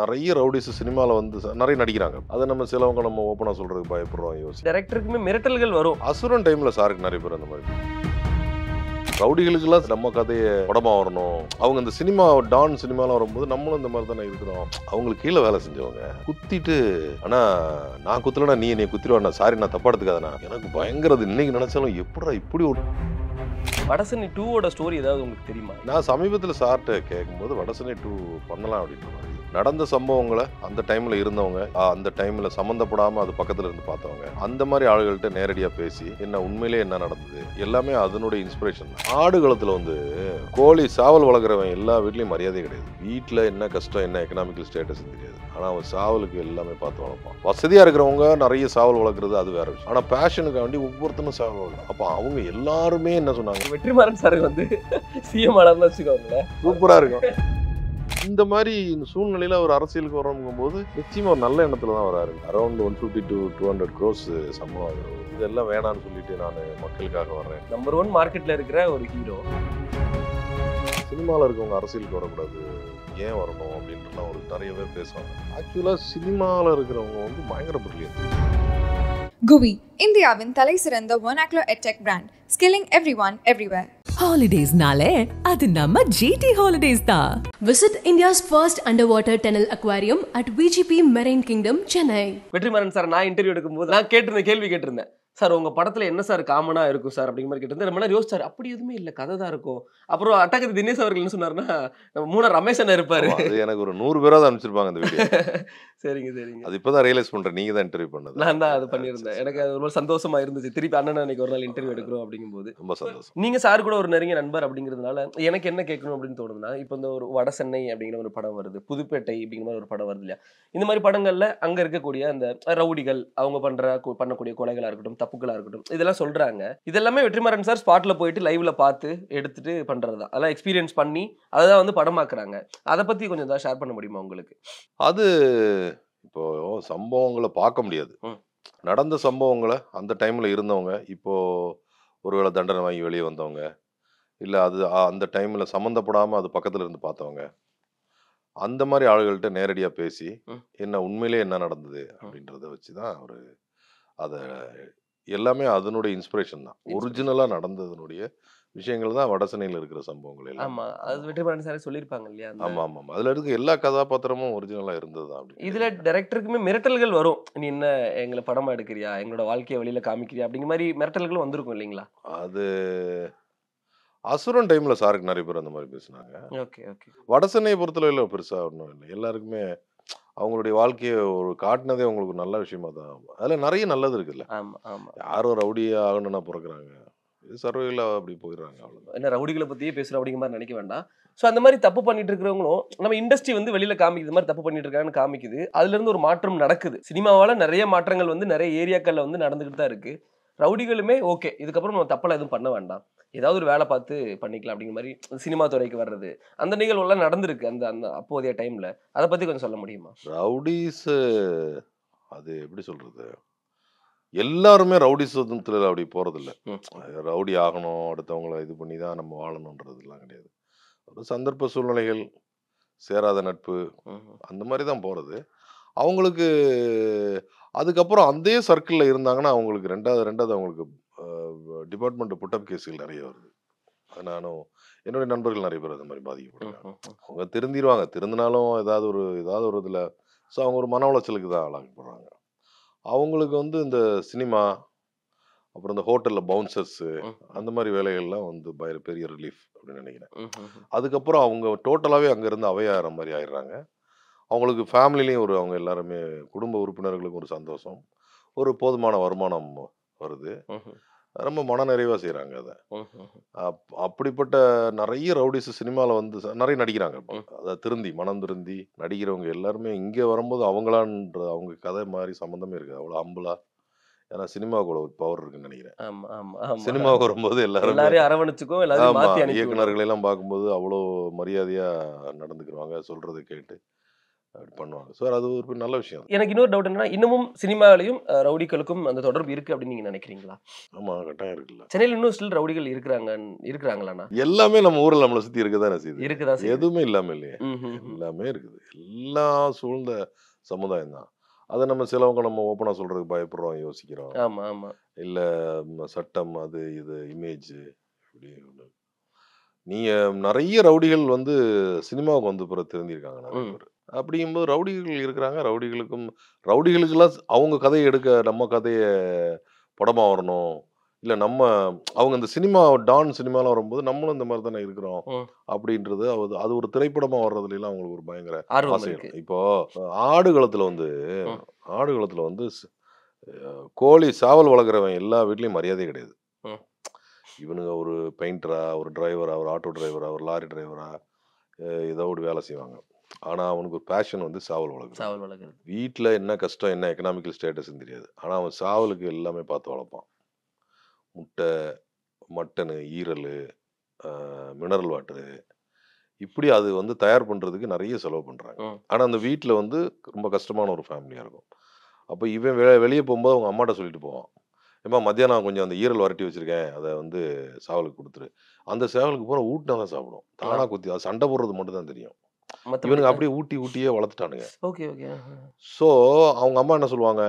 நிறைய ரவுடிஸ் சினிமால வந்து நிறைய நடிக்கிறாங்க அதை நம்ம சிலவங்க நம்ம ஓப்பனாக சொல்கிறதுக்கு பயப்படுறோம் யோசி டேரக்டருக்குமே மிரட்டல்கள் வரும் அசுரன் டைமில் சாருக்கு நிறைய பேர் அந்த மாதிரி ரவுடிகளுக்கெல்லாம் நம்ம கதையை படமாக வரணும் அவங்க இந்த சினிமா டான் சினிமாலாம் வரும்போது நம்மளும் இந்த மாதிரி தானே இருக்கிறோம் அவங்களுக்கு கீழே வேலை செஞ்சவங்க குத்திட்டு ஆனால் நான் குத்தலனா நீ என்னை குத்திடுவாண்ணா சாரி நான் தப்பா எடுத்துக்காதண்ணா எனக்கு பயங்கரது இன்னைக்கு நினச்சாலும் எப்படா இப்படி ஒரு வடசனி டூவோட ஸ்டோரி ஏதாவது உங்களுக்கு தெரியுமா நான் சமீபத்தில் சார்கிட்ட கேட்கும்போது வடசனி டூ பண்ணலாம் அப்படின்ற மாதிரி நடந்த சம்பவங்களை அந்த டைமில் இருந்தவங்க அந்த டைமில் சம்மந்தப்படாமல் அது பக்கத்தில் இருந்து பார்த்தவங்க அந்த மாதிரி ஆளுகள்கிட்ட நேரடியாக பேசி என்ன உண்மையிலே என்ன நடந்தது எல்லாமே அதனுடைய இன்ஸ்பிரேஷன் ஆடு காலத்தில் வந்து கோழி சாவல் வளர்க்குறவன் எல்லா வீட்லயும் மரியாதை கிடையாது வீட்டில் என்ன கஷ்டம் என்ன எக்கனாமிக்கல் ஸ்டேட்டஸ் தெரியாது ஆனால் அவன் சாவலுக்கு எல்லாமே பார்த்து வளர்ப்பான் வசதியாக இருக்கிறவங்க நிறைய சாவல் வளர்க்குறது அது வேற விஷயம் ஆனால் வேண்டி ஒவ்வொருத்தனும் சாவல் வளர்க்கும் அப்போ அவங்க எல்லாருமே என்ன சொன்னாங்க வெற்றிமாறன் சார் வந்து சிஎம் ஆனார்னு வச்சுக்கோங்களேன் சூப்பரா இருக்கும் இந்த மாதிரி சூழ்நிலையில் அவர் அரசியலுக்கு வரணுங்கும்போது போது நிச்சயமாக ஒரு நல்ல எண்ணத்தில் தான் வராரு around one fifty to two hundred crores சம்பளம் இதெல்லாம் வேணான்னு சொல்லிட்டு நான் மக்களுக்காக வர்றேன் நம்பர் ஒன் மார்க்கெட்டில் இருக்கிற ஒரு ஹீரோ சினிமாவில் இருக்கவங்க அரசியலுக்கு வரக்கூடாது ஏன் வரணும் அப்படின்றலாம் ஒரு நிறைய பேர் பேசுவாங்க ஆக்சுவலாக சினிமாவில் இருக்கிறவங்க வந்து பயங்கர பிரில்லியன்ட் குவி இந்தியாவின் தலை சிறந்த ஒனாக்லோ edtech brand skilling every one everywhere ஹாலிடேஸ்னாலே அது நம்ம ஜிடி ஹாலிடேஸ் தான் visit India's first under water tunnel aquarium at VGP marine kingdom Chennai Vetrimaaran sir நான் இன்டர்வியூ எடுக்கும்போது நான் கேட்டிருந்தேன் கேள்வி கேட்டிருந்தேன் சார் உங்கள் படத்தில் என்ன சார் காமனாக இருக்கும் சார் அப்படிங்கிற மாதிரி கேட்டு ரொம்ப நேரம் யோசிச்சார் அப்படி எதுவுமே இல்லை கதை தான் இருக்கும் அப்புறம் அட்டாக்கு தினேஷ் அவர்கள் என்ன சொன்னார்னா நம்ம மூணு ரமேஷ் அண்ணன் இருப்பார் எனக்கு ஒரு நூறு பேராவது அனுப்பிச்சிருப்பாங்க அந்த சரிங்க சரிங்க அது இப்போ தான் ரியலைஸ் பண்ணுறேன் நீங்கள் தான் இன்டர்வியூ பண்ணது நான் தான் அது பண்ணியிருந்தேன் எனக்கு அது ரொம்ப சந்தோஷமாக இருந்துச்சு திருப்பி அண்ணன் அன்னைக்கு ஒரு நாள் இன்டர்வியூ எடுக்கிறோம் அப்படிங்கும்போது ரொம்ப சந்தோஷம் நீங்கள் சார் கூட ஒரு நெருங்கிய நண்பர் அப்படிங்கிறதுனால எனக்கு என்ன கேட்கணும் அப்படின்னு தோணுதுன்னா இப்போ இந்த ஒரு வட சென்னை அப்படிங்கிற ஒரு படம் வருது புதுப்பேட்டை அப்படிங்கிற மாதிரி ஒரு படம் வருது இல்லையா இந்த மாதிரி படங்களில் அங்கே இருக்கக்கூடிய அந்த ரவுடிகள் அவங்க பண்ணுற பண்ணக்கூடிய கொலைகளாக இருக்கட்டும் தப்புக்களாக இருக்கட்டும் இதெல்லாம் சொல்கிறாங்க இதெல்லாமே வெற்றிமாறன் சார் ஸ்பாட்டில் போயிட்டு லைவில் பார்த்து எடுத்துகிட்டு பண்ணுறது தான் அதெல்லாம் எக்ஸ்பீரியன்ஸ் பண்ணி அதை தான் வந்து படமாக்குறாங்க அதை பற்றி கொஞ்சம் தான் ஷேர் பண்ண முடியுமா உங்களுக்கு அது இப்போ சம்பவங்களை பார்க்க முடியாது நடந்த சம்பவங்களை அந்த டைமில் இருந்தவங்க இப்போது ஒருவேளை தண்டனை வாங்கி வெளியே வந்தவங்க இல்லை அது அந்த டைமில் சம்மந்தப்படாமல் அது பக்கத்தில் இருந்து பார்த்தவங்க அந்த மாதிரி ஆளுகள்கிட்ட நேரடியாக பேசி என்ன உண்மையிலே என்ன நடந்தது அப்படின்றத வச்சு தான் அவர் அதை எல்லாமே அதனுடைய இன்ஸ்பிரேஷன் தான் ஒரிஜினலாக நடந்ததுனுடைய விஷயங்கள் தான் வடசனையில் இருக்கிற சம்பவங்கள் எல்லாம் ஆமா அது வெற்றிமாறன் சார் சொல்லியிருப்பாங்க இல்லையா ஆமா ஆமா அதில் இருக்க எல்லா கதாபாத்திரமும் ஒரிஜினலா இருந்தது தான் அப்படி இதுல டேரக்டருக்குமே மிரட்டல்கள் வரும் நீ என்ன எங்களை படமா எடுக்கிறியா எங்களோட வாழ்க்கையை வழியில காமிக்கிறியா அப்படிங்கிற மாதிரி மிரட்டல்களும் வந்திருக்கும் இல்லைங்களா அது அசுரன் டைம்ல சாருக்கு நிறைய பேர் அந்த மாதிரி பேசினாங்க ஓகே ஓகே வடசென்னை பொறுத்தளவில் பெருசா ஒன்றும் இல்லை எல்லாருக்குமே அவங்களுடைய வாழ்க்கையை ஒரு காட்டினதே அவங்களுக்கு ஒரு நல்ல விஷயமா தான் அதில் நிறைய நல்லது இருக்குல்ல யாரும் ரவுடியா ஆகணும்னா பிறக்கிறாங்க சர்வைவலாக அப்படி போயிடுறாங்க அவ்வளோ என்ன ரவுடிகளை பற்றியே பேசுகிற அப்படிங்கிற மாதிரி நினைக்க வேண்டாம் ஸோ அந்த மாதிரி தப்பு பண்ணிட்டு இருக்கிறவங்களும் நம்ம இண்டஸ்ட்ரி வந்து வெளியில் காமிக்குது மாதிரி தப்பு பண்ணிட்டு இருக்காங்கன்னு காமிக்குது அதுலேருந்து ஒரு மாற்றம் நடக்குது சினிமாவால் நிறைய மாற்றங்கள் வந்து நிறைய ஏரியாக்களில் வந்து நடந்துக்கிட்டு தான் இருக்குது ரவுடிகளுமே ஓகே இதுக்கப்புறம் நம்ம தப்பெல்லாம் எதுவும் பண்ண வேண்டாம் ஏதாவது ஒரு வேலை பார்த்து பண்ணிக்கலாம் அப்படிங்கிற மாதிரி சினிமா துறைக்கு வர்றது அந்த நிகழ்வுலாம் நடந்திருக்கு அந்த அந்த அப்போதைய டைமில் அதை பற்றி கொஞ்சம் சொல்ல முடியுமா ரவுடிஸ் அது எப்படி சொல்கிறது எல்லாருமே சுதந்திரத்தில் அப்படி போகிறதில்ல ரவுடி ஆகணும் அடுத்தவங்களை இது பண்ணி தான் நம்ம வாழணுன்றதுலாம் கிடையாது ஒரு சந்தர்ப்ப சூழ்நிலைகள் சேராத நட்பு அந்த மாதிரி தான் போகிறது அவங்களுக்கு அதுக்கப்புறம் அதே சர்க்கிளில் இருந்தாங்கன்னா அவங்களுக்கு ரெண்டாவது ரெண்டாவது அவங்களுக்கு டிபார்ட்மெண்ட் புட்டப் கேஸுகள் நிறைய வருது நானும் என்னுடைய நண்பர்கள் நிறைய பேர் அந்த மாதிரி பாதிக்கப்படுறாங்க அவங்க திருந்திடுவாங்க திருந்தினாலும் ஏதாவது ஒரு ஏதாவது ஒரு இதில் ஸோ அவங்க ஒரு மன உளைச்சலுக்கு தான் போடுறாங்க அவங்களுக்கு வந்து இந்த சினிமா அப்புறம் இந்த ஹோட்டலில் பவுன்சர்ஸு அந்த மாதிரி வேலைகள்லாம் வந்து பய பெரிய ரிலீஃப் அப்படின்னு நினைக்கிறேன் அதுக்கப்புறம் அவங்க டோட்டலாகவே அங்கேருந்து அவையாகிற மாதிரி ஆயிடுறாங்க அவங்களுக்கு ஃபேமிலிலையும் ஒரு அவங்க எல்லாருமே குடும்ப உறுப்பினர்களுக்கும் ஒரு சந்தோஷம் ஒரு போதுமான வருமானம் வருது ரொம்ப மனநிறைவாக செய்கிறாங்க அதை அப்படிப்பட்ட நிறைய ரவுடிஸ் சினிமாவில் வந்து நிறைய நடிக்கிறாங்க அதை திருந்தி மனம் திருந்தி நடிக்கிறவங்க எல்லாருமே இங்கே வரும்போது அவங்களான்ற அவங்க கதை மாதிரி சம்மந்தமே இருக்குது அவ்வளோ அம்புலா ஏன்னா சினிமாவுக்கு ஒரு பவர் இருக்குன்னு நினைக்கிறேன் சினிமாவுக்கு வரும்போது எல்லாரும் அரவணைச்சுக்கும் இயக்குநர்களை எல்லாம் பார்க்கும்போது அவ்வளோ மரியாதையாக நடந்துக்கிறாங்க சொல்றதை கேட்டு பண்ணுவாங்க ஸோ அது ஒரு நல்ல விஷயம் எனக்கு இன்னொரு டவுட் என்னன்னா இன்னமும் சினிமாவிலையும் ரவுடிகளுக்கும் அந்த தொடர்பு இருக்கு அப்படின்னு நீங்க நினைக்கிறீங்களா ஆமா கட்டாயம் இருக்குல்ல சென்னையில் இன்னும் ஸ்டில் ரவுடிகள் இருக்கிறாங்க இருக்கிறாங்களாண்ணா எல்லாமே நம்ம ஊரில் நம்மளை சுத்தி இருக்கதானே செய்யுது இருக்குதா எதுவுமே இல்லாம இல்லையே எல்லாமே இருக்குது எல்லா சூழ்ந்த சமுதாயம் தான் அதை நம்ம சிலவங்க நம்ம ஓப்பனாக சொல்கிறதுக்கு பயப்படுறோம் யோசிக்கிறோம் ஆமாம் ஆமாம் இல்லை சட்டம் அது இது இமேஜ் இப்படி நீங்கள் நிறைய ரவுடிகள் வந்து சினிமாவுக்கு வந்து பிற தெரிஞ்சிருக்காங்க நிறைய பேர் அப்படிங்கும்போது ரவுடிகள் இருக்கிறாங்க ரவுடிகளுக்கும் ரவுடிகளுக்கெல்லாம் அவங்க கதையை எடுக்க நம்ம கதையை படமாக வரணும் இல்லை நம்ம அவங்க அந்த சினிமா டான் சினிமாலாம் வரும்போது நம்மளும் இந்த மாதிரி தானே இருக்கிறோம் அப்படின்றது அது அது ஒரு திரைப்படமாக வர்றதுலாம் அவங்களுக்கு ஒரு பயங்கர ஆசை இப்போ ஆடு காலத்தில் வந்து ஆடு காலத்தில் வந்து கோழி சாவல் வளர்க்குறவன் எல்லா வீட்லேயும் மரியாதை கிடையாது இவனுங்க ஒரு பெயிண்டரா ஒரு டிரைவரா ஒரு ஆட்டோ டிரைவரா ஒரு லாரி டிரைவரா ஏதோ ஒரு வேலை செய்வாங்க ஆனால் அவனுக்கு ஒரு பேஷன் வந்து சாவல் வளர்க்குறது சாவல் வளர்க்குறது வீட்டில் என்ன கஷ்டம் என்ன எக்கனாமிக்கல் ஸ்டேட்டஸ்ன்னு தெரியாது ஆனால் அவன் சாவலுக்கு எல்லாமே பார்த்து வளர்ப்பான் முட்டை மட்டனு ஈரல் மினரல் வாட்டரு இப்படி அது வந்து தயார் பண்ணுறதுக்கு நிறைய செலவு பண்ணுறாங்க ஆனால் அந்த வீட்டில் வந்து ரொம்ப கஷ்டமான ஒரு ஃபேமிலியாக இருக்கும் அப்போ இவன் வெ வெளியே போகும்போது அவங்க அம்மாட்ட சொல்லிட்டு போவான் ஏமா மத்தியானம் கொஞ்சம் அந்த ஈரல் வரட்டி வச்சுருக்கேன் அதை வந்து சாவலுக்கு கொடுத்துரு அந்த சேவலுக்கு போகிற ஊட்டினா தான் சாப்பிடும் தானாக குத்தி அது சண்டை போடுறது மட்டும் தான் தெரியும் இவனுக்கு அப்படியே ஊட்டி ஊட்டியே வளர்த்துட்டானுங்க ஓகே ஓகே ஸோ அவங்க அம்மா என்ன சொல்லுவாங்க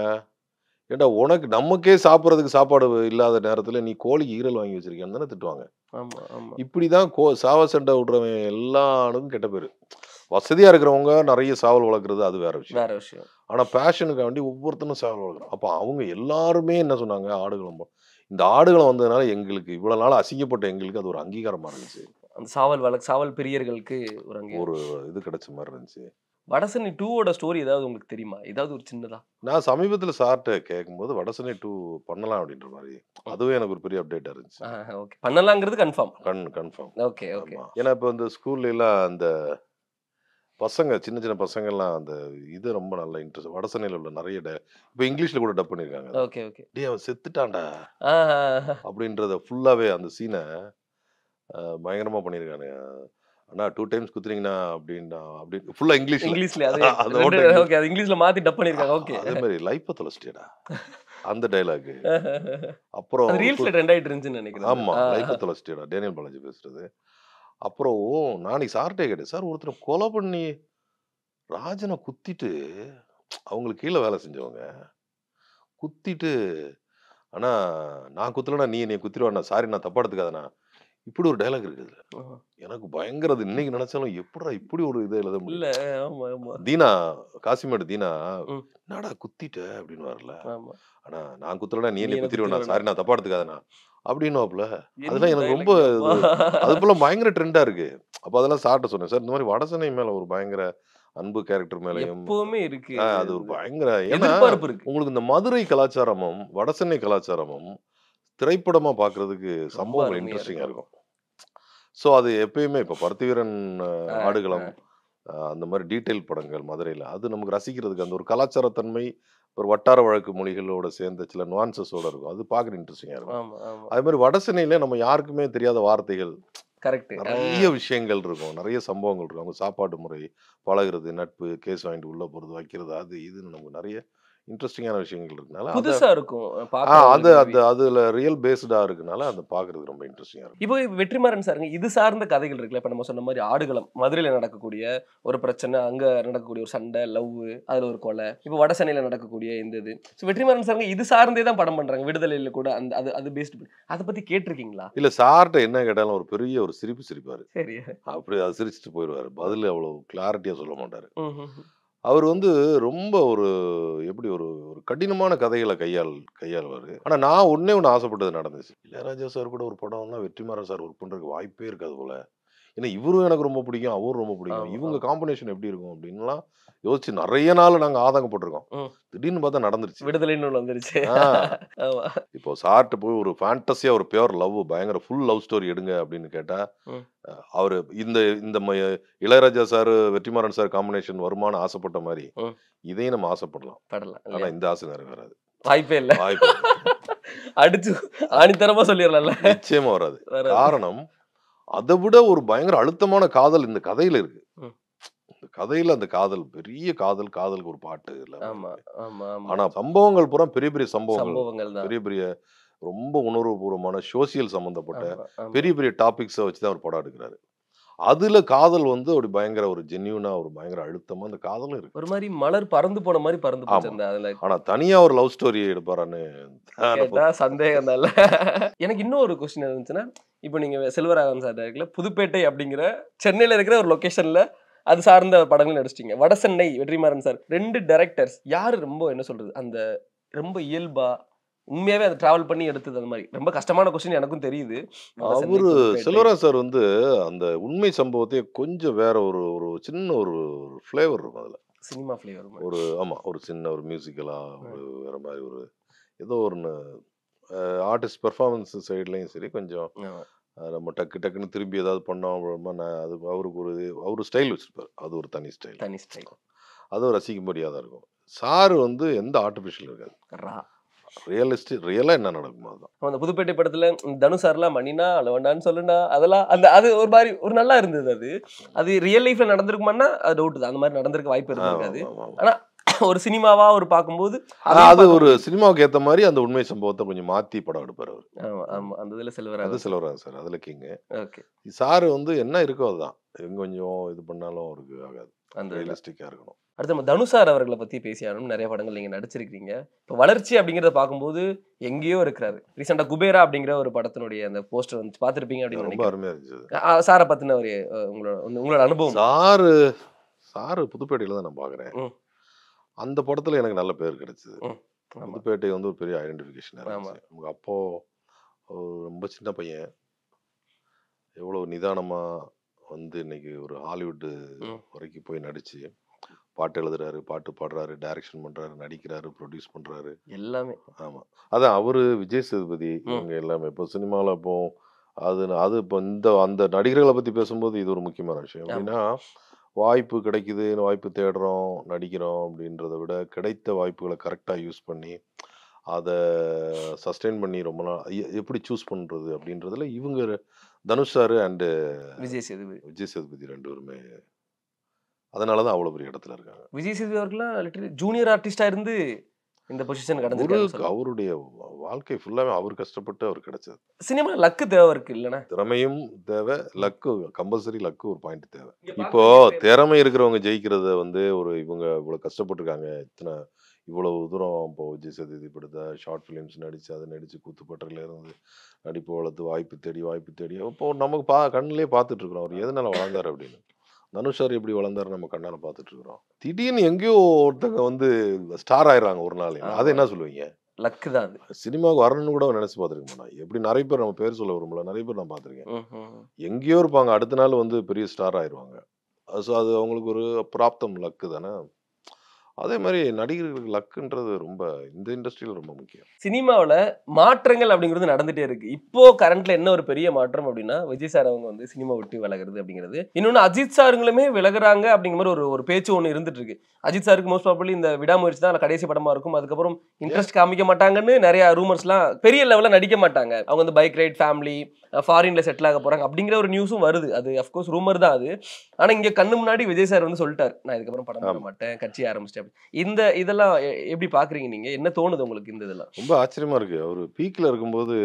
ஏண்டா உனக்கு நமக்கே சாப்பிட்றதுக்கு சாப்பாடு இல்லாத நேரத்தில் நீ கோழிக்கு ஈரல் வாங்கி வச்சிருக்கேன்னு தானே திட்டுவாங்க இப்படி தான் கோ சாவ சண்டை விடுறவன் எல்லாருக்கும் கெட்ட பேர் வசதியாக இருக்கிறவங்க நிறைய சாவல் வளர்க்குறது அது வேற விஷயம் வேற விஷயம் ஆனால் பேஷனுக்காண்டி ஒவ்வொருத்தனும் சாவல் வளர்க்குறோம் அப்போ அவங்க எல்லாருமே என்ன சொன்னாங்க ஆடுகளம் இந்த ஆடுகளம் வந்ததுனால எங்களுக்கு இவ்வளோ நாள் அசிங்கப்பட்ட எங்களுக்கு அது ஒரு அங்கீகாரமாக இருந்துச்சு அந்த சாவல் வழக்கு சாவல் பெரியர்களுக்கு ஒரு அங்கே ஒரு இது கிடைச்ச மாதிரி இருந்துச்சு வடசனி டூவோட ஸ்டோரி ஏதாவது உங்களுக்கு தெரியுமா ஏதாவது ஒரு சின்னதா நான் சமீபத்தில் சார்ட்ட கேட்கும்போது வடசனி டூ பண்ணலாம் அப்படின்ற மாதிரி அதுவும் எனக்கு ஒரு பெரிய அப்டேட் இருந்துச்சு ஓகே பண்ணலாங்கிறது கன்ஃபார்ம் கன் கன்ஃபார்ம் ஓகே ஓகே ஏன்னா இப்போ இந்த எல்லாம் அந்த பசங்க சின்ன சின்ன பசங்கள்லாம் அந்த இது ரொம்ப நல்ல இன்ட்ரெஸ்ட் வடசனையில் உள்ள நிறைய இப்போ இங்கிலீஷில் கூட டப் பண்ணியிருக்காங்க ஓகே ஓகே டே அவன் செத்துட்டான்டா அப்படின்றத ஃபுல்லாகவே அந்த சீனை பயங்கரமாக பண்ணியிருக்கானுங்க அண்ணா டூ டைம்ஸ் குத்துறீங்கண்ணா அப்படின்னா அப்படி ஃபுல்லாக இங்கிலீஷ் இங்கிலீஷ்ல ஓகே அது இங்கிலீஷில் மாற்றி டப் பண்ணியிருக்காங்க ஓகே அதே மாதிரி லைஃப்பை தொலைச்சிட்டேடா அந்த டைலாக் அப்புறம் ரீல்ஸ் ட்ரெண்ட் இருந்துச்சுன்னு நினைக்கிறேன் ஆமா லைஃப்பை தொலைச்சிட்டா டேனியல் பாலாஜி பேசுறது அப்புறம் நாளைக்கு சார்ட்டே கேட்டேன் சார் ஒருத்தர் கொலை பண்ணி ராஜனை குத்திட்டு அவங்களுக்கு கீழே வேலை செஞ்சவங்க குத்திட்டு ஆனால் நான் குத்தலன்னா நீ நீ குத்திடுவாண்ணா சாரி நான் தப்பா எடுத்துக்காதண்ணா இப்படி ஒரு டைலாக் இருக்குது எனக்கு பயங்கரது இன்னைக்கு நினைச்சாலும் எப்படா இப்படி ஒரு இதை எழுத முடியும் தீனா காசிமேடு தீனா நாடா குத்திட்ட அப்படின்னு வரல ஆனா நான் குத்துறடா நீ என்ன குத்திருவேன் சாரி நான் தப்பா எடுத்துக்காதனா அப்படின்னு அதெல்லாம் எனக்கு ரொம்ப அது போல பயங்கர ட்ரெண்டா இருக்கு அப்ப அதெல்லாம் சாப்பிட்ட சொன்னேன் சார் இந்த மாதிரி வடசனை மேல ஒரு பயங்கர அன்பு கேரக்டர் மேலயும் எப்பவுமே இருக்கு அது ஒரு பயங்கர ஏன்னா உங்களுக்கு இந்த மதுரை கலாச்சாரமும் வடசென்னை கலாச்சாரமும் திரைப்படமா பாக்குறதுக்கு சம்பவம் இன்ட்ரெஸ்டிங்கா இருக்கும் ஸோ அது எப்பயுமே இப்போ பருத்திவீரன் ஆடுகளம் அந்த மாதிரி டீட்டெயில் படங்கள் மதுரையில் அது நமக்கு ரசிக்கிறதுக்கு அந்த ஒரு கலாச்சாரத்தன்மை ஒரு வட்டார வழக்கு மொழிகளோட சேர்ந்த சில நுவான்சஸோட இருக்கும் அது பார்க்குற இன்ட்ரெஸ்டிங்காக இருக்கும் அதே மாதிரி வடசென்னையில் நம்ம யாருக்குமே தெரியாத வார்த்தைகள் கரெக்ட் நிறைய விஷயங்கள் இருக்கும் நிறைய சம்பவங்கள் இருக்கும் அவங்க சாப்பாடு முறை பழகிறது நட்பு கேஸ் வாங்கிட்டு உள்ளே போகிறது வைக்கிறது அது இதுன்னு நமக்கு நிறைய இன்ட்ரெஸ்டிங்கான விஷயங்கள் இருக்கனால புதுசாக இருக்கும் அது அது அதில் ரியல் பேஸ்டாக இருக்கனால அந்த பார்க்குறதுக்கு ரொம்ப இன்ட்ரெஸ்டிங்காக இருக்கும் இப்போ வெற்றிமாறன் சாருங்க இது சார்ந்த கதைகள் இருக்குல்ல இப்போ நம்ம சொன்ன மாதிரி ஆடுகளம் மதுரையில் நடக்கக்கூடிய ஒரு பிரச்சனை அங்கே நடக்கக்கூடிய ஒரு சண்டை லவ் அதில் ஒரு கொலை இப்போ வட சென்னையில் நடக்கக்கூடிய இந்த இது ஸோ வெற்றிமாறன் சாருங்க இது சார்ந்தே தான் படம் பண்ணுறாங்க விடுதலையில் கூட அந்த அது அது பேஸ்டு அதை பற்றி கேட்டிருக்கீங்களா இல்லை சார்ட்ட என்ன கேட்டாலும் ஒரு பெரிய ஒரு சிரிப்பு சிரிப்பார் சரி அப்படி அதை சிரிச்சுட்டு போயிடுவார் பதில் அவ்வளோ கிளாரிட்டியாக சொல்ல மாட்டார் அவர் வந்து ரொம்ப ஒரு எப்படி ஒரு ஒரு கடினமான கதைகளை கையாள் கையாள்வார் ஆனால் நான் ஒன்னே ஒன்று ஆசைப்பட்டது நடந்துச்சு இளையராஜா சார் கூட ஒரு படம் படம்லாம் வெற்றிமாறன் சார் ஒர்க் பண்ணுறதுக்கு வாய்ப்பே இருக்காது போல் ஏன்னா இவரும் எனக்கு ரொம்ப பிடிக்கும் அவரும் ரொம்ப பிடிக்கும் இவங்க காம்பினேஷன் எப்படி இருக்கும் அப்படின்லாம் யோசிச்சு நிறைய நாள் நாங்கள் ஆதங்கப்பட்டிருக்கோம் திடீர்னு பார்த்தா நடந்துருச்சு விடுதலைன்னு வந்துருச்சு இப்போ சார்ட்டு போய் ஒரு ஃபேண்டஸியா ஒரு பியோர் லவ் பயங்கர ஃபுல் லவ் ஸ்டோரி எடுங்க அப்படின்னு கேட்டா அவர் இந்த இந்த Ilaiyaraaja sir Vetrimaaran sir combination வருமானம் ஆசைப்பட்ட மாதிரி இதையும் நம்ம ஆசைப்படலாம் ஆனா இந்த ஆசை வராது வாய்ப்பே இல்லை வாய்ப்பு அடிச்சு ஆணித்தரமா சொல்லிடலாம்ல நிச்சயமா வராது காரணம் அதை விட ஒரு பயங்கர அழுத்தமான காதல் இந்த கதையில இருக்கு கதையில அந்த காதல் பெரிய காதல் காதலுக்கு ஒரு பாட்டு இல்ல ஆனா சம்பவங்கள் பூரா பெரிய பெரிய சம்பவங்கள் பெரிய பெரிய ரொம்ப உணர்வுபூர்வமான சோசியல் சம்பந்தப்பட்ட பெரிய பெரிய டாபிக்ஸை வச்சு தான் அவர் படம் எடுக்கிறாரு அதுல காதல் வந்து ஒரு பயங்கர ஒரு ஜென்யூனா ஒரு பயங்கர அழுத்தமா அந்த காதலும் இருக்கு ஒரு மாதிரி மலர் பறந்து போன மாதிரி பறந்து போச்சு ஆனா தனியா ஒரு லவ் ஸ்டோரி எடுப்பாரான்னு சந்தேகம் தான் எனக்கு இன்னும் ஒரு கொஸ்டின் இருந்துச்சுன்னா இப்போ நீங்க செல்வராகவன் சார் இருக்குல்ல புதுப்பேட்டை அப்படிங்கிற சென்னையில இருக்கிற ஒரு லொக்கேஷன்ல அது சார்ந்த படங்கள் நடிச்சிட்டிங்க வடசென்னை வெற்றிமாறன் சார் ரெண்டு டேரக்டர்ஸ் யார் ரொம்ப என்ன சொல்றது அந்த ரொம்ப இயல்பா உண்மையாவே அதை டிராவல் பண்ணி எடுத்தது அந்த மாதிரி ரொம்ப கஷ்டமான கொஸ்டின் எனக்கும் தெரியுது அவர் செல்வராஜ் சார் வந்து அந்த உண்மை சம்பவத்தையே கொஞ்சம் வேற ஒரு ஒரு சின்ன ஒரு ஃப்ளேவர் இருக்கும் அதில் சினிமா ஃப்ளேவர் ஒரு ஆமாம் ஒரு சின்ன ஒரு மியூசிக்கலாக ஒரு வேற மாதிரி ஒரு ஏதோ ஒன்று ஆர்டிஸ்ட் பெர்ஃபார்மன்ஸ் சைட்லையும் சரி கொஞ்சம் நம்ம டக்கு டக்குன்னு திரும்பி ஏதாவது பண்ணோம் அப்படின்னா நான் அது அவருக்கு ஒரு அவரு ஸ்டைல் வச்சுருப்பார் அது ஒரு தனி ஸ்டைல் தனி ஸ்டைல் அது ரசிக்கும்படியாக தான் இருக்கும் சார் வந்து எந்த ஆர்டிஃபிஷியல் இருக்காது ரியலிஸ்டிக் ரியலாக என்ன நடக்குமோ அதுதான் அந்த புதுப்பேட்டை படத்தில் தனு சார்லாம் மணினா அளவண்டான்னு சொல்லுனா அதெல்லாம் அந்த அது ஒரு மாதிரி ஒரு நல்லா இருந்தது அது அது ரியல் லைஃப்பில் நடந்திருக்குமான்னா அது டவுட்டு தான் அந்த மாதிரி நடந்திருக்க வாய்ப்பு இருக்காது ஆனால் ஒரு சினிமாவா ஒரு பார்க்கும்போது அது ஒரு சினிமாவுக்கு ஏற்ற மாதிரி அந்த உண்மை சம்பவத்தை கொஞ்சம் மாத்தி படம் எடுப்பார் அவர் அந்த இதுல செல்வராஜ் அது செல்வராஜ் சார் அதுல கேங்க ஓகே சார் வந்து என்ன இருக்கோ அதுதான் கொஞ்சம் இது பண்ணாலும் அவருக்கு ஆகாது அந்த ரியலிஸ்டிக்காக இருக்கணும் அடுத்து நம்ம தனுசார் அவர்களை பற்றி பேசியாலும் நிறைய படங்கள் நீங்கள் நடிச்சிருக்கிறீங்க இப்போ வளர்ச்சி அப்படிங்கிறத பார்க்கும்போது எங்கேயோ இருக்கிறாரு ரீசெண்டாக குபேரா அப்படிங்கிற ஒரு படத்தினுடைய அந்த போஸ்டர் வந்து பார்த்துருப்பீங்க அப்படின்னு ரொம்ப அருமையாக இருந்துச்சு சாரை பற்றின ஒரு உங்களோட உங்களோட அனுபவம் சாரு சாரு புதுப்பேட்டையில் தான் நான் பார்க்குறேன் அந்த படத்தில் எனக்கு நல்ல பேர் கிடைச்சிது பேட்டை வந்து ஒரு பெரிய ஐடென்டிஃபிகேஷன் அப்போ ரொம்ப சின்ன பையன் எவ்வளோ நிதானமாக வந்து இன்னைக்கு ஒரு ஹாலிவுட்டு வரைக்கும் போய் நடிச்சு பாட்டு எழுதுறாரு பாட்டு பாடுறாரு டைரக்ஷன் பண்றாரு நடிக்கிறாரு ப்ரொடியூஸ் பண்றாரு எல்லாமே ஆமா அதான் அவரு விஜய் சேதுபதி இவங்க எல்லாமே இப்போ சினிமாவில் இப்போ அது அது இப்போ இந்த அந்த நடிகர்களை பத்தி பேசும்போது இது ஒரு முக்கியமான விஷயம் அப்படின்னா வாய்ப்பு கிடைக்குது வாய்ப்பு தேடுறோம் நடிக்கிறோம் அப்படின்றத விட கிடைத்த வாய்ப்புகளை கரெக்டாக யூஸ் பண்ணி அதை சஸ்டெயின் பண்ணி ரொம்ப நாள் எப்படி சூஸ் பண்ணுறது அப்படின்றதுல இவங்க தனுஷ் சார் அண்டு விஜய் சேதுபதி விஜய் சேதுபதி ரெண்டு பேருமே அதனால தான் அவ்வளோ பெரிய இடத்துல இருக்காங்க விஜய் சேதுபதி அவர்களாம் ஜூனியர் ஆர்டிஸ்டாக இருந்து இந்த பொசிஷன் கிடைச்சது அவருடைய வாழ்க்கை ஃபுல்லாவே அவர் கஷ்டப்பட்டு அவர் கிடைச்சது சினிமா லக்கு தேவை இருக்கு இல்லைன்னா திறமையும் தேவை லக்கு கம்பல்சரி லக்கு ஒரு பாயிண்ட் தேவை இப்போ திறமை இருக்கிறவங்க ஜெயிக்கிறத வந்து ஒரு இவங்க இவ்வளோ கஷ்டப்பட்டிருக்காங்க இத்தனை இவ்வளவு தூரம் இப்போ விஜய் சதுர்த்தி படுத்த ஷார்ட் ஃபிலிம்ஸ் நடிச்சு அதை நடித்து கூத்துப்பட்டில் இருந்து நடிப்பு வளர்த்து வாய்ப்பு தேடி வாய்ப்பு தேடி இப்போ நமக்கு பா கண்ணிலே இருக்கிறோம் அவர் எதனால் வளர்ந்தார் அப்படின்னு தனுஷார் எப்படி வளர்ந்தாரு நம்ம கண்ணால பார்த்துட்டு இருக்கிறோம் திடீர்னு எங்கேயோ ஒருத்தங்க வந்து ஸ்டார் ஆயிடுறாங்க ஒரு நாள் அதை என்ன சொல்லுவீங்க லக்கு தான் அது சினிமாவுக்கு வரணும்னு கூட நினைச்சு பார்த்துருக்க எப்படி நிறைய பேர் நம்ம பேர் சொல்ல வரும்ல நிறைய பேர் நான் பார்த்துருக்கேன் எங்கேயோ இருப்பாங்க அடுத்த நாள் வந்து பெரிய ஸ்டார் ஆயிடுவாங்க ஸோ அது அவங்களுக்கு ஒரு பிராப்தம் லக்கு தானே அதே மாதிரி நடிகர்களுக்கு லக்குன்றது ரொம்ப இந்த இண்டஸ்ட்ரியில் ரொம்ப முக்கியம் சினிமாவில் மாற்றங்கள் அப்படிங்கிறது நடந்துகிட்டே இருக்குது இப்போ கரண்ட்ல என்ன ஒரு பெரிய மாற்றம் அப்படின்னா விஜய் சார் அவங்க வந்து சினிமா விட்டு விலகிறது அப்படிங்கிறது இன்னொன்று அஜித் சாருங்களுமே விலகிறாங்க அப்படிங்கிற மாதிரி ஒரு ஒரு பேச்சு ஒன்று இருந்துட்டு இருக்கு அஜித் சாருக்கு மோஸ்ட் ப்ராபர்லி இந்த விடாமுயற்சி தான் கடைசி படமாக இருக்கும் அதுக்கப்புறம் இன்ட்ரெஸ்ட் காமிக்க மாட்டாங்கன்னு நிறைய ரூமர்ஸ்லாம் பெரிய லெவலில் நடிக்க மாட்டாங்க அவங்க வந்து பைக் ரைட் ஃபேமிலி ஃபாரினில் செட்டில் ஆக போகிறாங்க அப்படிங்கிற ஒரு நியூஸும் வருது அது அஃப்கோர்ஸ் ரூமர் தான் அது ஆனால் இங்கே கண்ணு முன்னாடி விஜய் சார் வந்து சொல்லிட்டார் நான் இதுக்கப்புறம் படம் பண்ண மாட்டேன் கட்சி ஆரம்பிச்சிட்டேன் இந்த இதெல்லாம் எப்படி பார்க்குறீங்க நீங்கள் என்ன தோணுது உங்களுக்கு இந்த இதெல்லாம் ரொம்ப ஆச்சரியமாக இருக்குது அவர் பீக்கில் இருக்கும்போது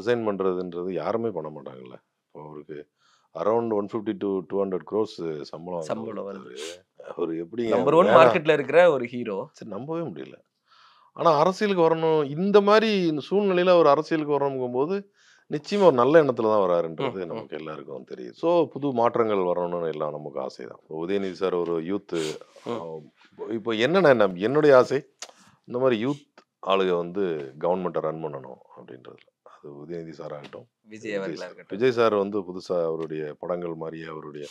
ரிசைன் பண்ணுறதுன்றது யாருமே பண்ண மாட்டாங்கல்ல இப்போ அவருக்கு around one fifty to two hundred crores சம்பளம் சம்பளம் வருது அவர் எப்படி நம்பர் ஒன் மார்க்கெட்டில் இருக்கிற ஒரு ஹீரோ சரி நம்பவே முடியல ஆனால் அரசியலுக்கு வரணும் இந்த மாதிரி சூழ்நிலையில் அவர் அரசியலுக்கு வரணுங்கும் போது நிச்சயமாக ஒரு நல்ல எண்ணத்தில் தான் வராருன்றது நமக்கு எல்லாருக்கும் தெரியுது ஸோ புது மாற்றங்கள் வரணும்னு எல்லாம் நமக்கு ஆசை தான் உதயநிதி சார் ஒரு யூத்து இப்போ என்னென்ன என்னுடைய ஆசை இந்த மாதிரி யூத் ஆளுக வந்து கவர்மெண்ட்டை ரன் பண்ணணும் அப்படின்றதுல அது உதயநிதி சாராகட்டும் விஜய் விஜய் சார் வந்து புதுசாக அவருடைய படங்கள் மாதிரியே அவருடைய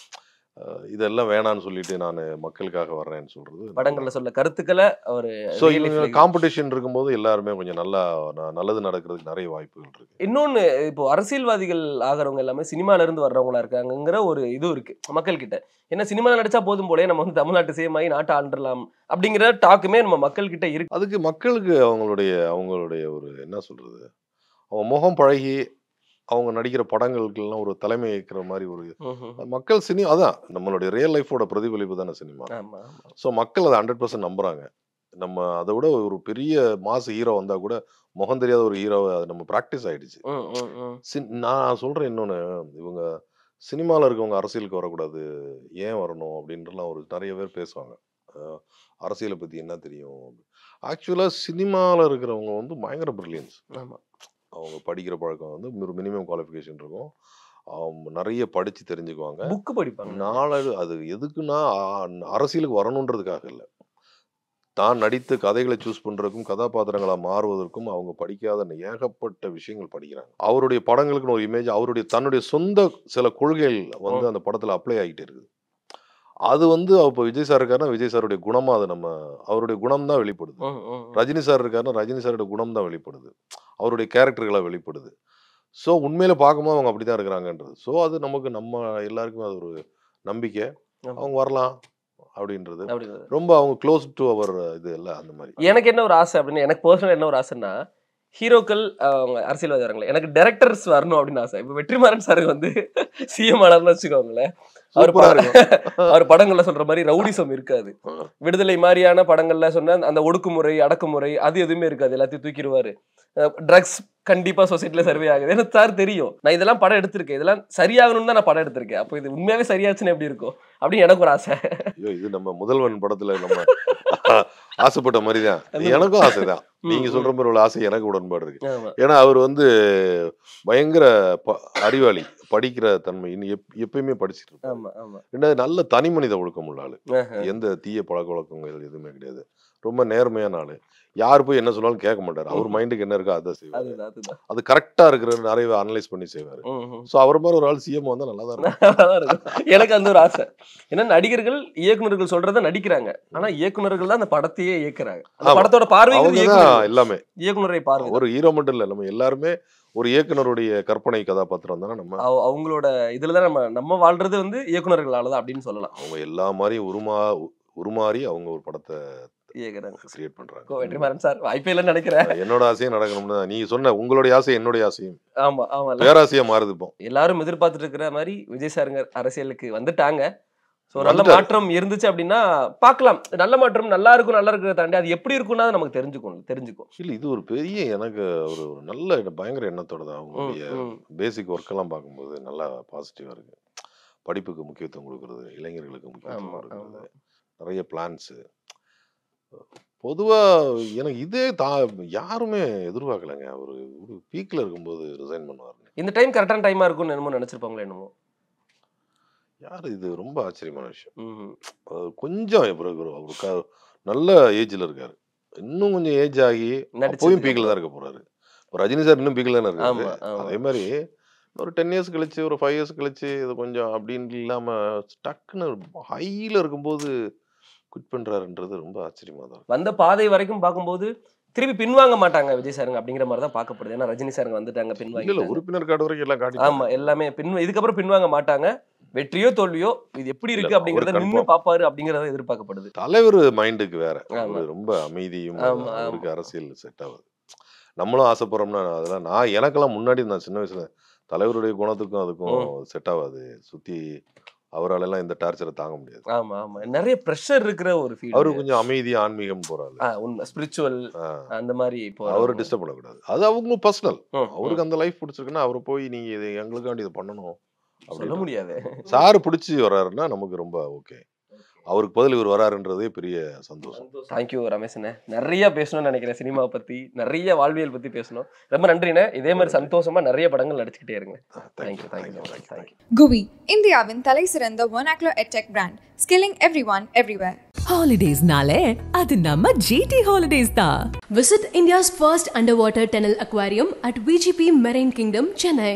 இதெல்லாம் வேணான்னு சொல்லிட்டு நான் மக்களுக்காக வர்றேன்னு சொல்றது படங்கள்ல சொல்ல கருத்துக்களை அவர் ஸோ காம்படிஷன் இருக்கும்போது எல்லாருமே கொஞ்சம் நல்லா நல்லது நடக்கிறதுக்கு நிறைய வாய்ப்புகள் இருக்கு இன்னொன்று இப்போ அரசியல்வாதிகள் ஆகிறவங்க எல்லாமே சினிமால இருந்து வர்றவங்களா இருக்காங்கிற ஒரு இது இருக்கு மக்கள் கிட்ட ஏன்னா சினிமாவில் நடிச்சா போதும் போலே நம்ம வந்து தமிழ்நாட்டு சேமாயி நாட்டை ஆண்டுலாம் அப்படிங்கிற டாக்குமே நம்ம மக்கள் கிட்ட இருக்கு அதுக்கு மக்களுக்கு அவங்களுடைய அவங்களுடைய ஒரு என்ன சொல்றது அவன் முகம் பழகி அவங்க நடிக்கிற படங்களுக்கெல்லாம் ஒரு தலைமை ஏற்கிற மாதிரி ஒரு மக்கள் சினிமா அதான் நம்மளுடைய ரியல் லைஃபோட பிரதிபலிப்பு தானே சினிமா ஸோ மக்கள் அதை ஹண்ட்ரட் பர்சன்ட் நம்புறாங்க நம்ம அதை விட ஒரு பெரிய மாசு ஹீரோ வந்தா கூட முகம் தெரியாத ஒரு ஹீரோவை அது நம்ம ப்ராக்டிஸ் ஆயிடுச்சு நான் சொல்றேன் இன்னொன்னு இவங்க சினிமாவில் இருக்கவங்க அரசியலுக்கு வரக்கூடாது ஏன் வரணும் அப்படின்றலாம் ஒரு நிறைய பேர் பேசுவாங்க அரசியலை பற்றி என்ன தெரியும் ஆக்சுவலாக சினிமாவில் இருக்கிறவங்க வந்து பயங்கர பிரில்லியன்ஸ் ஆமாம் அவங்க படிக்கிற பழக்கம் வந்து ஒரு மினிமம் குவாலிஃபிகேஷன் இருக்கும் அவங்க நிறைய படித்து தெரிஞ்சுக்குவாங்க புக்கு படிப்பாங்க நாலு அது எதுக்குன்னா அரசியலுக்கு வரணுன்றதுக்காக இல்லை தான் நடித்த கதைகளை சூஸ் பண்ணுறதுக்கும் கதாபாத்திரங்களாக மாறுவதற்கும் அவங்க படிக்காத ஏகப்பட்ட விஷயங்கள் படிக்கிறாங்க அவருடைய படங்களுக்குன்னு ஒரு இமேஜ் அவருடைய தன்னுடைய சொந்த சில கொள்கைகள் வந்து அந்த படத்தில் அப்ளை ஆகிட்டு இருக்குது அது வந்து இப்போ விஜய் சார் இருக்காருன்னா விஜய் சாருடைய குணமாக அது நம்ம அவருடைய குணம் தான் வெளிப்படுது ரஜினி சார் இருக்காருன்னா ரஜினி சாருடைய குணம் தான் வெளிப்படுது அவருடைய கேரக்டர்களாக வெளிப்படுது ஸோ உண்மையில் பார்க்கும்போது அவங்க அப்படி தான் இருக்கிறாங்கன்றது ஸோ அது நமக்கு நம்ம எல்லாருக்குமே அது ஒரு நம்பிக்கை அவங்க வரலாம் அப்படின்றது ரொம்ப அவங்க க்ளோஸ் டு அவர் இது எல்லாம் அந்த மாதிரி எனக்கு என்ன ஒரு ஆசை அப்படின்னு எனக்கு பர்சனல் என்ன ஒரு ஆசைன்னா ஹீரோக்கள் அரசியல்வாதி வரங்களே எனக்கு டேரக்டர்ஸ் வரணும் அப்படின்னு ஆசை இப்போ வெற்றிமாறன் சார் வந்து சிஎம் ஆனார்னு வச்சுக்கோங்களேன் அவர் அவர் படங்கள்ல சொல்ற மாதிரி ரவுடிசம் இருக்காது விடுதலை மாதிரியான படங்கள்ல சொன்ன அந்த ஒடுக்குமுறை அடக்குமுறை அது எதுவுமே இருக்காது எல்லாத்தையும் தூக்கிடுவாரு ட்ரக்ஸ் கண்டிப்பா சொசைட்டில சர்வே ஆகுது எனக்கு சார் தெரியும் நான் இதெல்லாம் படம் எடுத்திருக்கேன் இதெல்லாம் சரியாகணும்னு தான் நான் படம் எடுத்திருக்கேன் அப்போ இது உண்மையாவே சரியாச்சுன்னு எப்படி இருக்கும் அப்படின்னு எனக்கு ஒரு ஆசை இது நம்ம முதல்வன் படத்துல நம்ம ஆசைப்பட்ட மாதிரி தான் எனக்கும் ஆசை தான் நீங்க சொல்ற மாதிரி உள்ள ஆசை எனக்கு உடன்பாடு இருக்கு ஏன்னா அவர் வந்து பயங்கர அறிவாளி படிக்கிற தன்மை எப்பயுமே படிச்சுட்டு இருக்கு நல்ல தனி மனித ஒழுக்கம் உள்ள ஆளு எந்த தீய பழக்க வழக்கங்கள் எதுவுமே கிடையாது ரொம்ப நேர்மையான ஆளு யார் போய் என்ன சொன்னாலும் கேட்க மாட்டார் அவர் மைண்டுக்கு என்ன இருக்கோ அதை செய்வார் அது கரெக்டா இருக்கிற நிறைய அனலைஸ் பண்ணி செய்வார் ஸோ அவர் மாதிரி ஒரு ஆள் சிஎம் வந்தா நல்லா தான் இருக்கும் எனக்கு அந்த ஒரு ஆசை ஏன்னா நடிகர்கள் இயக்குநர்கள் சொல்றத நடிக்கிறாங்க ஆனா இயக்குநர்கள் தான் அந்த படத்தையே இயக்குறாங்க அந்த படத்தோட பார்வை எல்லாமே இயக்குநரை பார்வை ஒரு ஹீரோ மட்டும் இல்லை நம்ம எல்லாருமே ஒரு இயக்குனருடைய கற்பனை கதாபாத்திரம் தானே நம்ம அவங்களோட இதுல தான் நம்ம நம்ம வாழ்றது வந்து இயக்குநர்களால தான் அப்படின்னு சொல்லலாம் அவங்க எல்லா மாதிரியும் உருமா உருமாறி அவங்க ஒரு படத்தை கேட்குறாங்க கிரியேட் பண்ணுறாங்க வெற்றிமாறன் சார் வாய்ப்பே இல்லைன்னு நினைக்கிறேன் என்னோட ஆசையும் நடக்கணும்னு நீ சொன்ன உங்களுடைய ஆசை என்னுடைய ஆசையும் ஆமா ஆமா பேராசையாக மாறுது இப்போ எல்லாரும் எதிர்பார்த்துட்டு இருக்கிற மாதிரி விஜய் சாருங்க அரசியலுக்கு வந்துட்டாங்க ஸோ நல்ல மாற்றம் இருந்துச்சு அப்படின்னா பார்க்கலாம் நல்ல மாற்றம் நல்லா இருக்கும் நல்லா இருக்கிறத தாண்டி அது எப்படி இருக்கும்னா நமக்கு தெரிஞ்சுக்கணும் தெரிஞ்சுக்கும் இல்லை இது ஒரு பெரிய எனக்கு ஒரு நல்ல பயங்கர எண்ணத்தோட தான் அவங்களுடைய பேசிக் ஒர்க்கெல்லாம் பார்க்கும்போது நல்லா பாசிட்டிவாக இருக்கு படிப்புக்கு முக்கியத்துவம் கொடுக்கறது இளைஞர்களுக்கு முக்கியத்துவம் கொடுக்கறது நிறைய பிளான்ஸு பொதுவாக எனக்கு இதே தா யாருமே எதிர்பார்க்கலைங்க அவர் ஒரு பீக்கில் இருக்கும்போது ரிசைன் பண்ணுவார் இந்த டைம் கரெக்டான டைமாக இருக்கும்னு என்னமோ நினச்சிருப்பாங்களே என்னமோ யார் இது ரொம்ப ஆச்சரியமான விஷயம் கொஞ்சம் அவரு நல்ல ஏஜில் இருக்கார் இன்னும் கொஞ்சம் ஏஜ் ஆகி போயும் பீக்கில் தான் இருக்க போகிறாரு ரஜினி சார் இன்னும் பீக்கில் தானே இருக்காரு அதே மாதிரி ஒரு டென் இயர்ஸ் கழிச்சு ஒரு ஃபைவ் இயர்ஸ் கழிச்சு இது கொஞ்சம் அப்படின்னு இல்லாமல் டக்குன்னு ஹையில் இருக்கும்போது குட் பண்றாருன்றது ரொம்ப ஆச்சரியமா தான் வந்த பாதை வரைக்கும் பார்க்கும்போது திருப்பி பின்வாங்க மாட்டாங்க விஜய் சாருங்க அப்படிங்கிற மாதிரி தான் பார்க்கப்படுது ஏன்னா ரஜினி சாருங்க வந்துட்டாங்க பின்வாங்க இல்ல உறுப்பினர் கார்டு வரைக்கும் எல்லாம் காட்டி ஆமா எல்லாமே பின் இதுக்கப்புறம் பின்வாங்க மாட்டாங்க வெற்றியோ தோல்வியோ இது எப்படி இருக்கு அப்படிங்கறத நின்று பாப்பாரு அப்படிங்கறத எதிர்பார்க்கப்படுது தலைவர் மைண்டுக்கு வேற ரொம்ப அமைதியும் அரசியல் செட் ஆகுது நம்மளும் ஆசைப்படுறோம்னா அதெல்லாம் நான் எனக்கெல்லாம் முன்னாடி நான் சின்ன வயசுல தலைவருடைய குணத்துக்கும் அதுக்கும் செட் ஆகாது சுத்தி அவராலெல்லாம் இந்த டார்ச்சரை தாங்க முடியாது ஆமா ஆமா நிறைய ப்ரெஷர் இருக்கிற ஒரு ஃபீல் அவரு கொஞ்சம் அமைதி ஆன்மீகம் போறாரு உண்மை ஸ்பிரிச்சுவல் அந்த மாதிரி இப்போ அவரை டிஸ்டர்ப் பண்ணக்கூடாது அது அவங்க பர்சனல் அவருக்கு அந்த லைஃப் பிடிச்சிருக்குன்னா அவர் போய் நீங்க இது எங்களுக்காண்டி இது பண்ணணும் சொல்ல முடியாது சார் பிடிச்சி வர்றாருன்னா நமக்கு ரொம்ப ஓகே அவருக்கு பதில் இவர் வராருன்றதே பெரிய சந்தோஷம் தேங்க்யூ ரமேஷண்ணே நிறைய பேசணும்னு நினைக்கிறேன் சினிமாவை பற்றி நிறைய வாழ்வியல் பற்றி பேசணும் ரொம்ப நன்றிண்ணே இதே மாதிரி சந்தோஷமா நிறைய படங்கள் நடிச்சுக்கிட்டே இருங்க தேங்க்யூ தேங்க்யூ குவி இந்தியாவின் தலை சிறந்த ஒன் ஆக்லோ edtech brand skilling every one everywhere ஹாலிடேஸ்னாலே அது நம்ம ஜிடி ஹாலிடேஸ் தான் visit India's first under water tunnel aquarium at VGP marine kingdom Chennai